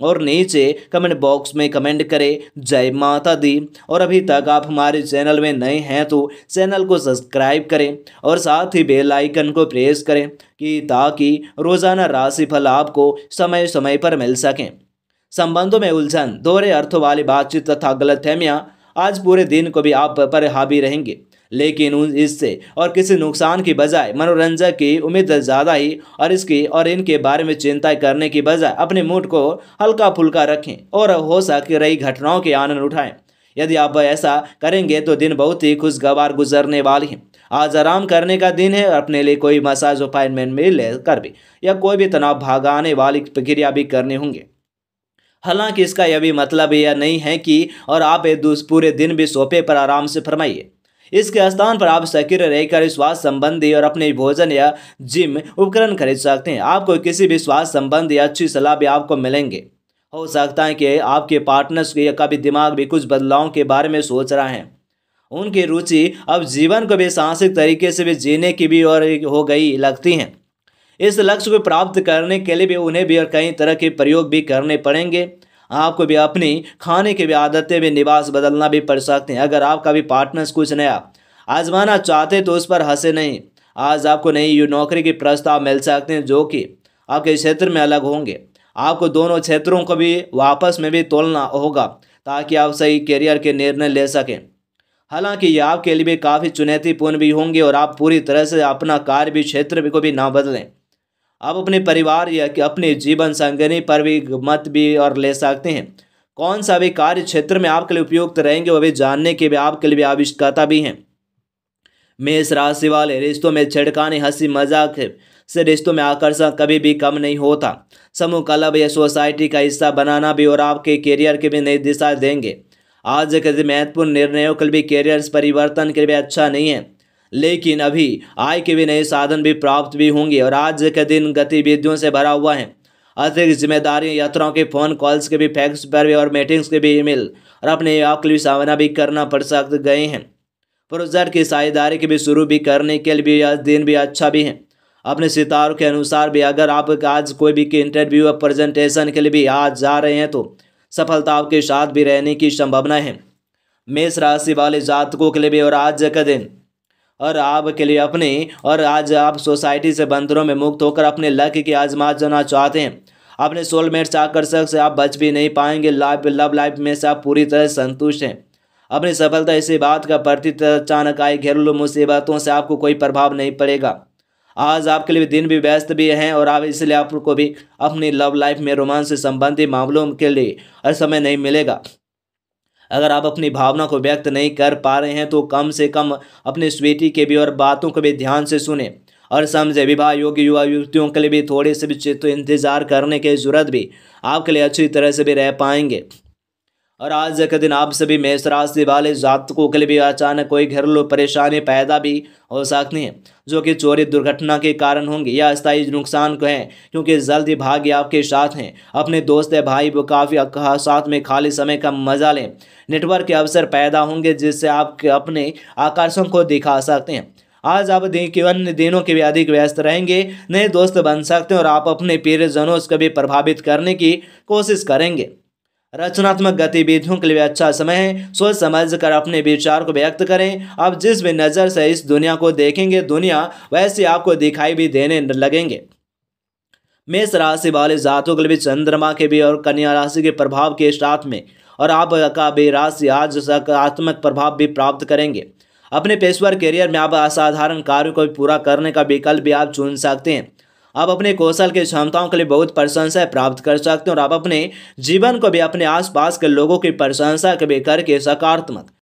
और नीचे comment box में कमेंट करें जय माता दी और अभी तक आप हमारे चैनल में नए हैं तो चैनल को सब्सक्राइब करें और साथ ही बेल आइकन को प्रेस करें कि ताकि रोज़ाना राशिफल आपको समय समय पर मिल सकें संबंधों में उलझन दोहरे अर्थों वाली बातचीत तथा गलतफहमियाँ आज पूरे दिन को भी आप पर हावी रहेंगे लेकिन उन इससे और किसी नुकसान की बजाय मनोरंजक की उम्मीद ज़्यादा ही और इसकी और इनके बारे में चिंता करने की बजाय अपने मूड को हल्का फुल्का रखें और हो सके रही घटनाओं के आनंद उठाएं यदि आप ऐसा करेंगे तो दिन बहुत ही खुशगवार गुजरने वाले हैं आज आराम करने का दिन है अपने लिए कोई मसाज अपॉइंटमेंट में ले कर भी या कोई भी तनाव भागाने वाली प्रक्रिया भी करने होंगे हालांकि इसका यह भी मतलब यह नहीं है कि और आप पूरे दिन भी सोफे पर आराम से फरमाइए इसके स्थान पर आप सक्रिय रहकर स्वास्थ्य संबंधी और अपने भोजन या जिम उपकरण खरीद सकते हैं आपको किसी भी स्वास्थ्य संबंधी अच्छी सलाह भी आपको मिलेंगे हो सकता है कि आपके पार्टनर्स या भी दिमाग भी कुछ बदलाव के बारे में सोच रहा है उनकी रुचि अब जीवन को भी साहसिक तरीके से भी जीने की भी और हो गई लगती हैं इस लक्ष्य को प्राप्त करने के लिए भी उन्हें भी और कई तरह के प्रयोग भी करने पड़ेंगे आपको भी अपनी खाने की भी आदतें भी निवास बदलना भी पड़ सकते हैं अगर आपका भी पार्टनर्स कुछ नया आजमाना चाहते तो उस पर हंसे नहीं आज आपको नई यू नौकरी के प्रस्ताव मिल सकते हैं जो कि आपके क्षेत्र में अलग होंगे आपको दोनों क्षेत्रों को भी वापस में भी तोलना होगा ताकि आप सही करियर के निर्णय ले सकें हालांकि ये आपके लिए भी काफ़ी चुनौतीपूर्ण भी होंगे और आप पूरी तरह से अपना कार्य भी क्षेत्र को भी ना बदलें आप अपने परिवार या अपने जीवन संगनी पर भी मत भी और ले सकते हैं कौन सा भी कार्य क्षेत्र में आपके लिए उपयुक्त रहेंगे वह भी जानने के भी आपके लिए भी आविष्कता भी हैं मेष राशि वाले रिश्तों में छिड़काने हंसी मजाक से रिश्तों में आकर्षण कभी भी कम नहीं होता समूह क्लब या सोसाइटी का हिस्सा बनाना भी और आपके करियर की भी नई दिशा देंगे आज के महत्वपूर्ण निर्णयों के लिए भी करियर परिवर्तन के लिए अच्छा नहीं है लेकिन अभी आय के भी नए साधन भी प्राप्त भी होंगे और आज के दिन गतिविधियों से भरा हुआ है अतिरिक्त जिम्मेदारी यात्राओं के फ़ोन कॉल्स के भी फैक्स पर भी और मीटिंग्स के भी ईमेल और अपने आप के लिए सामना भी करना पड़ सक गए हैं प्रोजेक्ट की साझेदारी के भी शुरू भी करने के लिए भी आज दिन भी अच्छा भी है अपने सितारों के अनुसार भी अगर आप आज कोई भी इंटरव्यू या प्रेजेंटेशन के लिए भी आज जा रहे हैं तो सफलताओं के साथ भी रहने की संभावना है मेष राशि वाले जातकों के लिए भी और आज का दिन और आपके लिए अपने और आज आप सोसाइटी से बंदरों में मुक्त होकर अपने लक की आजमा जाना चाहते हैं अपने सोलमेट से आकर्षक से आप बच भी नहीं पाएंगे लाइफ लव लाइफ में से आप पूरी तरह संतुष्ट हैं अपनी सफलता इसी बात का प्रतीत अचानक आई घरेलू मुसीबतों से आपको कोई प्रभाव नहीं पड़ेगा आज आपके लिए दिन भी व्यस्त भी हैं और आप इसलिए आपको भी अपनी लव लाइफ में रोमांस से संबंधित मामलों के लिए हर समय नहीं मिलेगा अगर आप अपनी भावना को व्यक्त नहीं कर पा रहे हैं तो कम से कम अपने स्वेटी के भी और बातों को भी ध्यान से सुने और समझे विवाह योग्य युवा युवतियों के लिए भी थोड़े से भी चित्त इंतजार करने की जरूरत भी आपके लिए अच्छी तरह से भी रह पाएंगे और आज का दिन आप सभी मेष राशि वाले जातकों के लिए भी अचानक कोई घरेलू परेशानी पैदा भी हो सकती है जो कि चोरी दुर्घटना के कारण होंगी या स्थायी नुकसान को हैं क्योंकि जल्द ही भाग्य आपके साथ हैं अपने दोस्त भाई वो काफ़ी हाँ, साथ में खाली समय का मजा लें नेटवर्क के अवसर पैदा होंगे जिससे आप अपने आकर्षण को दिखा सकते हैं आज आप अन्य दिनों के भी अधिक व्यस्त रहेंगे नए दोस्त बन सकते हैं और आप अपने प्रियजनों को भी प्रभावित करने की कोशिश करेंगे रचनात्मक गतिविधियों के लिए अच्छा समय है सोच समझ कर अपने विचार को व्यक्त करें आप जिस भी नज़र से इस दुनिया को देखेंगे दुनिया वैसे आपको दिखाई भी देने लगेंगे मेष राशि वाले जातों के लिए चंद्रमा के भी और कन्या राशि के प्रभाव के साथ में और आपका भी राशि आज सकारात्मक प्रभाव भी प्राप्त करेंगे अपने पेशेवर करियर में आप असाधारण कार्यों को पूरा करने का विकल्प भी आप चुन सकते हैं आप अपने कौशल की क्षमताओं के लिए बहुत प्रशंसा प्राप्त कर सकते हैं और आप अपने जीवन को भी अपने आसपास के लोगों की प्रशंसा के भी करके सकारात्मक